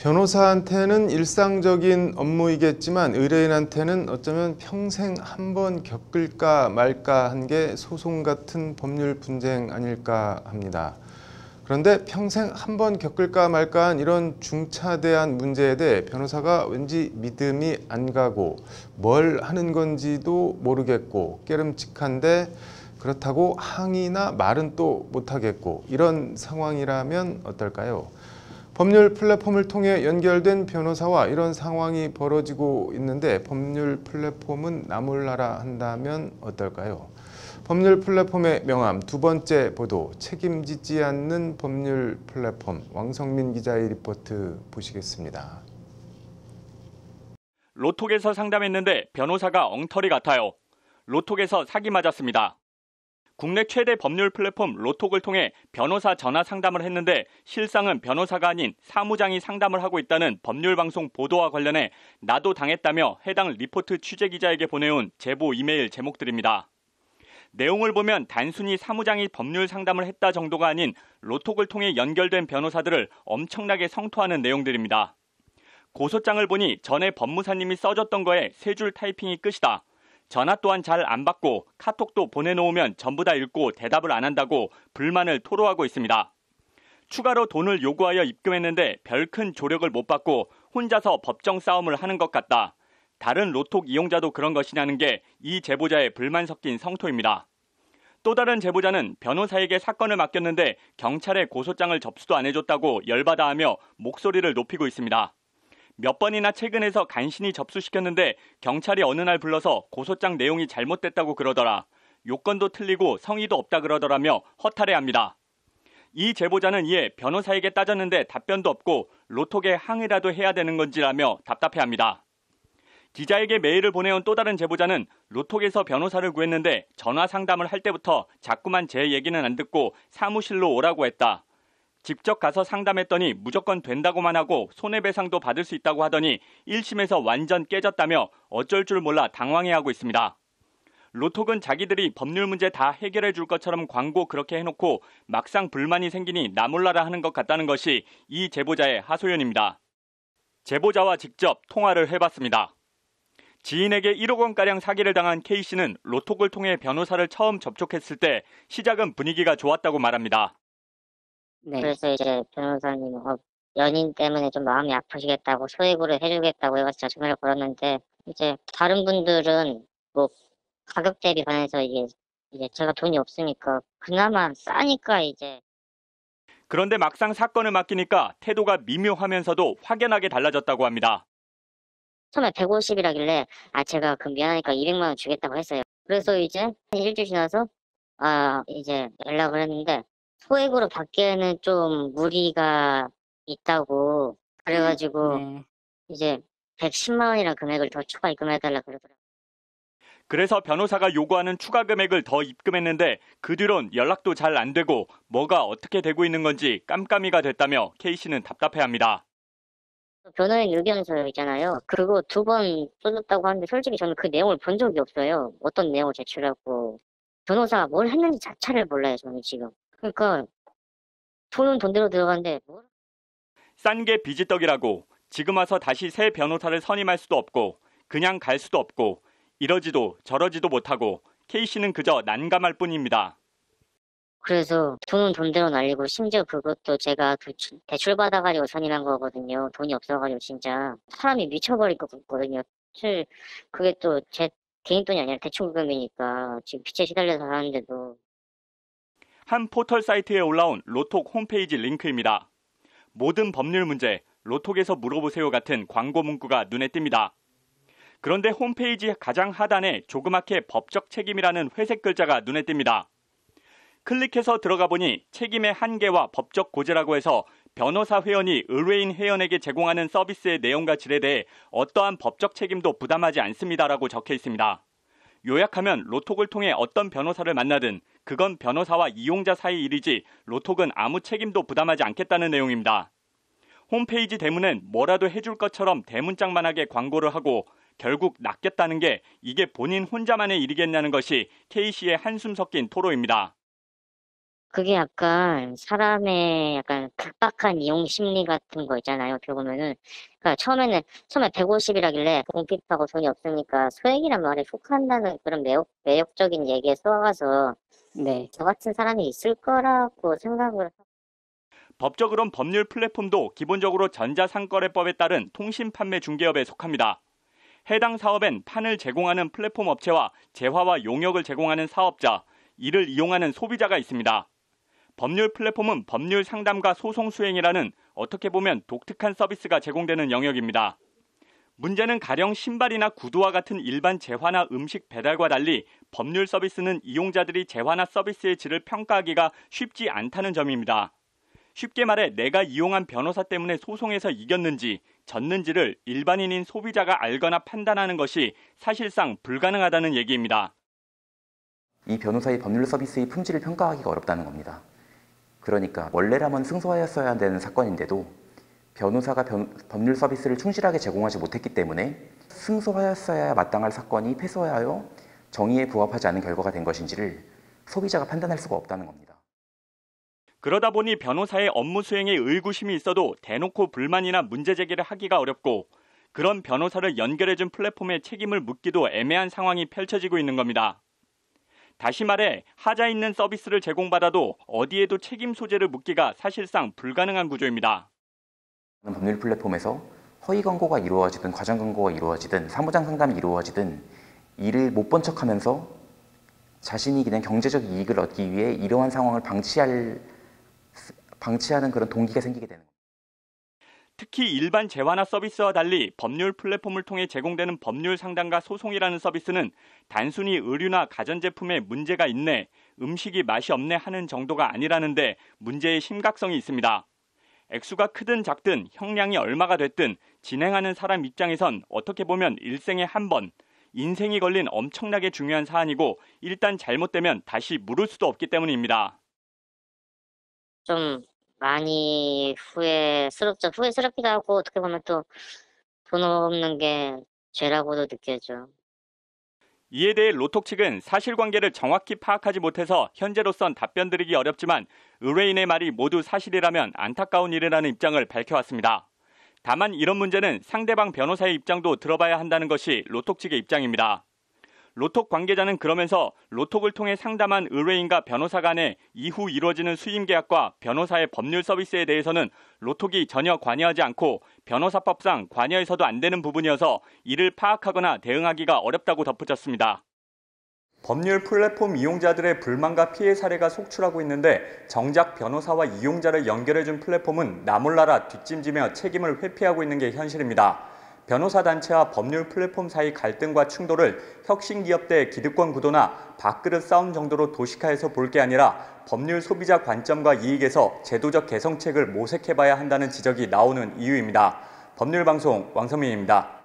변호사한테는 일상적인 업무이겠지만 의뢰인한테는 어쩌면 평생 한 번 겪을까 말까 한 게 소송 같은 법률 분쟁 아닐까 합니다. 그런데 평생 한 번 겪을까 말까 한 이런 중차대한 문제에 대해 변호사가 왠지 믿음이 안 가고 뭘 하는 건지도 모르겠고 깨름칙한데 그렇다고 항의나 말은 또 못하겠고 이런 상황이라면 어떨까요? 법률 플랫폼을 통해 연결된 변호사와 이런 상황이 벌어지고 있는데 법률 플랫폼은 나몰라라 한다면 어떨까요? 법률 플랫폼의 명함 두 번째 보도 책임지지 않는 법률 플랫폼 왕성민 기자의 리포트 보시겠습니다. 로톡에서 상담했는데 변호사가 엉터리 같아요. 로톡에서 사기 맞았습니다. 국내 최대 법률 플랫폼 로톡을 통해 변호사 전화 상담을 했는데 실상은 변호사가 아닌 사무장이 상담을 하고 있다는 법률 방송 보도와 관련해 나도 당했다며 해당 리포트 취재 기자에게 보내온 제보 이메일 제목들입니다. 내용을 보면 단순히 사무장이 법률 상담을 했다 정도가 아닌 로톡을 통해 연결된 변호사들을 엄청나게 성토하는 내용들입니다. 고소장을 보니 전에 법무사님이 써줬던 거에 세 줄 타이핑이 끝이다. 전화 또한 잘 안 받고 카톡도 보내놓으면 전부 다 읽고 대답을 안 한다고 불만을 토로하고 있습니다. 추가로 돈을 요구하여 입금했는데 별 큰 조력을 못 받고 혼자서 법정 싸움을 하는 것 같다. 다른 로톡 이용자도 그런 것이냐는 게 이 제보자의 불만 섞인 성토입니다. 또 다른 제보자는 변호사에게 사건을 맡겼는데 경찰에 고소장을 접수도 안 해줬다고 열받아 하며 목소리를 높이고 있습니다. 몇 번이나 최근에서 간신히 접수시켰는데 경찰이 어느 날 불러서 고소장 내용이 잘못됐다고 그러더라. 요건도 틀리고 성의도 없다 그러더라며 허탈해합니다. 이 제보자는 이에 변호사에게 따졌는데 답변도 없고 로톡에 항의라도 해야 되는 건지라며 답답해합니다. 기자에게 메일을 보내온 또 다른 제보자는 로톡에서 변호사를 구했는데 전화 상담을 할 때부터 자꾸만 제 얘기는 안 듣고 사무실로 오라고 했다. 직접 가서 상담했더니 무조건 된다고만 하고 손해배상도 받을 수 있다고 하더니 1심에서 완전 깨졌다며 어쩔 줄 몰라 당황해하고 있습니다. 로톡은 자기들이 법률 문제 다 해결해 줄 것처럼 광고 그렇게 해놓고 막상 불만이 생기니 나몰라라 하는 것 같다는 것이 이 제보자의 하소연입니다. 제보자와 직접 통화를 해봤습니다. 지인에게 1억 원가량 사기를 당한 K씨는 로톡을 통해 변호사를 처음 접촉했을 때 시작은 분위기가 좋았다고 말합니다. 네. 그래서 이제 변호사님 어, 연인 때문에 좀 마음이 아프시겠다고 소액으로 해주겠다고 해서 전화를 걸었는데 이제 다른 분들은 뭐 가격 대비 반해서 이게 이제 제가 돈이 없으니까 그나마 싸니까 이제 그런데 막상 사건을 맡기니까 태도가 미묘하면서도 확연하게 달라졌다고 합니다. 처음에 150이라길래 아 제가 그 미안하니까 200만 원 주겠다고 했어요. 그래서 이제 한 일주일 지나서 아 이제 연락을 했는데 소액으로 받기에는 좀 무리가 있다고 그래가지고 음, 네. 이제 110만 원이라 금액을 더 추가 입금해달라 그러더라고요. 그래서 변호사가 요구하는 추가 금액을 더 입금했는데 그 뒤론 연락도 잘 안 되고 뭐가 어떻게 되고 있는 건지 깜깜이가 됐다며 K 씨는 답답해합니다. 변호인 의견서 있잖아요. 그거 두번 써줬다고 하는데 솔직히 저는 그 내용을 본 적이 없어요. 어떤 내용을 제출하고 변호사가 뭘 했는지 자체를 몰라요. 저는 지금. 그러니까 돈은 돈대로 들어가는데 뭘... 싼게 비지떡이라고 지금 와서 다시 새 변호사를 선임할 수도 없고 그냥 갈 수도 없고 이러지도 저러지도 못하고 K씨는 그저 난감할 뿐입니다. 그래서 돈은 돈대로 날리고 심지어 그것도 제가 그 대출 받아가지고 선임한 거거든요. 돈이 없어가지고 진짜 사람이 미쳐버릴 것 같거든요. 그게 또 제 개인 돈이 아니라 대출금이니까 지금 빚에 시달려서 하는데도 한 포털 사이트에 올라온 로톡 홈페이지 링크입니다. 모든 법률 문제, 로톡에서 물어보세요 같은 광고 문구가 눈에 띕니다. 그런데 홈페이지 가장 하단에 조그맣게 법적 책임이라는 회색 글자가 눈에 띕니다. 클릭해서 들어가 보니 책임의 한계와 법적 고제라고 해서 변호사 회원이 의뢰인 회원에게 제공하는 서비스의 내용과 질에 대해 어떠한 법적 책임도 부담하지 않습니다라고 적혀 있습니다. 요약하면 로톡을 통해 어떤 변호사를 만나든 그건 변호사와 이용자 사이 일이지 로톡은 아무 책임도 부담하지 않겠다는 내용입니다. 홈페이지 대문엔 뭐라도 해줄 것처럼 대문짝만하게 광고를 하고 결국 낚였다는 게 이게 본인 혼자만의 일이겠냐는 것이 K씨의 한숨 섞인 토로입니다. 그게 약간 사람의 약간 각박한 이용 심리 같은 거 있잖아요. 어떻게 보면은. 그러니까 처음에는, 처음에 150이라길래 공핍하고 돈이 없으니까 소액이란 말에 속한다는 그런 매혹, 매혹적인 얘기에 속아서 네. 저 같은 사람이 있을 거라고 생각을 법적으론 법률 플랫폼도 기본적으로 전자상거래법에 따른 통신 판매 중개업에 속합니다. 해당 사업엔 판을 제공하는 플랫폼 업체와 재화와 용역을 제공하는 사업자, 이를 이용하는 소비자가 있습니다. 법률 플랫폼은 법률 상담과 소송 수행이라는 어떻게 보면 독특한 서비스가 제공되는 영역입니다. 문제는 가령 신발이나 구두와 같은 일반 재화나 음식 배달과 달리 법률 서비스는 이용자들이 재화나 서비스의 질을 평가하기가 쉽지 않다는 점입니다. 쉽게 말해 내가 이용한 변호사 때문에 소송에서 이겼는지 졌는지를 일반인인 소비자가 알거나 판단하는 것이 사실상 불가능하다는 얘기입니다. 이 변호사의 법률 서비스의 품질을 평가하기가 어렵다는 겁니다. 그러니까 원래라면 승소하였어야 되는 사건인데도 변호사가 변, 법률 서비스를 충실하게 제공하지 못했기 때문에 승소하였어야 마땅할 사건이 패소하여 정의에 부합하지 않은 결과가 된 것인지를 소비자가 판단할 수가 없다는 겁니다. 그러다 보니 변호사의 업무 수행에 의구심이 있어도 대놓고 불만이나 문제 제기를 하기가 어렵고 그런 변호사를 연결해준 플랫폼에 책임을 묻기도 애매한 상황이 펼쳐지고 있는 겁니다. 다시 말해 하자 있는 서비스를 제공받아도 어디에도 책임 소재를 묻기가 사실상 불가능한 구조입니다. 법률 플랫폼에서 허위 광고가 이루어지든 과장 광고가 이루어지든 사무장 상담이 이루어지든 이를 못 본 척하면서 자신이 그냥 경제적 이익을 얻기 위해 이러한 상황을 방치할 방치하는 그런 동기가 생기게 되는 겁니다. 특히 일반 재화나 서비스와 달리 법률 플랫폼을 통해 제공되는 법률 상담과 소송이라는 서비스는 단순히 의류나 가전제품에 문제가 있네, 음식이 맛이 없네 하는 정도가 아니라는데 문제의 심각성이 있습니다. 액수가 크든 작든 형량이 얼마가 됐든 진행하는 사람 입장에선 어떻게 보면 일생에 한 번, 인생이 걸린 엄청나게 중요한 사안이고 일단 잘못되면 다시 물을 수도 없기 때문입니다. 좀 많이 후회스럽죠. 후회스럽기도 하고 어떻게 보면 또 돈 없는 게 죄라고도 느껴져. 이에 대해 로톡 측은 사실관계를 정확히 파악하지 못해서 현재로선 답변드리기 어렵지만 의뢰인의 말이 모두 사실이라면 안타까운 일이라는 입장을 밝혀왔습니다. 다만 이런 문제는 상대방 변호사의 입장도 들어봐야 한다는 것이 로톡 측의 입장입니다. 로톡 관계자는 그러면서 로톡을 통해 상담한 의뢰인과 변호사 간에 이후 이루어지는 수임 계약과 변호사의 법률 서비스에 대해서는 로톡이 전혀 관여하지 않고 변호사법상 관여해서도 안 되는 부분이어서 이를 파악하거나 대응하기가 어렵다고 덧붙였습니다. 법률 플랫폼 이용자들의 불만과 피해 사례가 속출하고 있는데 정작 변호사와 이용자를 연결해준 플랫폼은 나몰라라 뒷짐지며 책임을 회피하고 있는 게 현실입니다. 변호사 단체와 법률 플랫폼 사이 갈등과 충돌을 혁신 기업대 기득권 구도나 밥그릇 싸움 정도로 도식화해서 볼 게 아니라 법률 소비자 관점과 이익에서 제도적 개성책을 모색해봐야 한다는 지적이 나오는 이유입니다. 법률방송 왕성민입니다